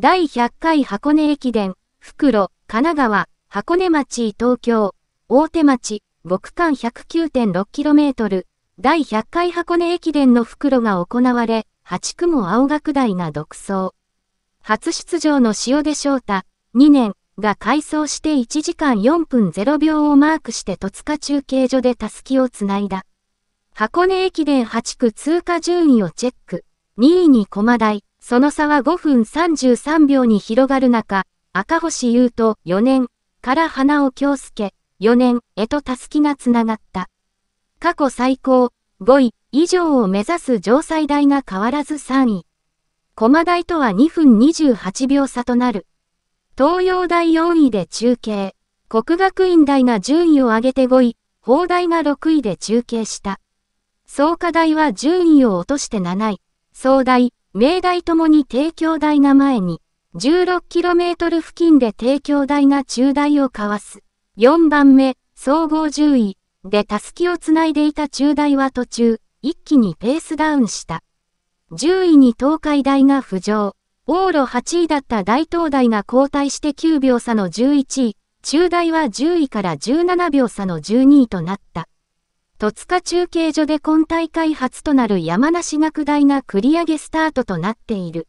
第100回箱根駅伝、袋、神奈川、箱根町東京、大手町、極間 109.6km、第100回箱根駅伝の袋が行われ、8区も青学大が独走。初出場の塩出翔太、2年、が改装して1時間4分0秒をマークして戸塚中継所でたすきをつないだ。箱根駅伝8区通過順位をチェック。2位に駒台、その差は5分33秒に広がる中、赤星優と4年から花尾京介4年へとたすきがつながった。過去最高5位以上を目指す城西大が変わらず3位。駒台とは2分28秒差となる。東洋大4位で中継。国学院大が順位を上げて5位、法大が6位で中継した。創価大は順位を落として7位。総大、明大ともに帝京大が前に、16km 付近で帝京大が中大をかわす。4番目、総合10位でキをつないでいた中大は途中、一気にペースダウンした。10位に東海大が浮上。往路8位だった大東大が交代して9秒差の11位、中大は10位から17秒差の12位となった。戸塚中継所で今大会初となる山梨学大が繰り上げスタートとなっている。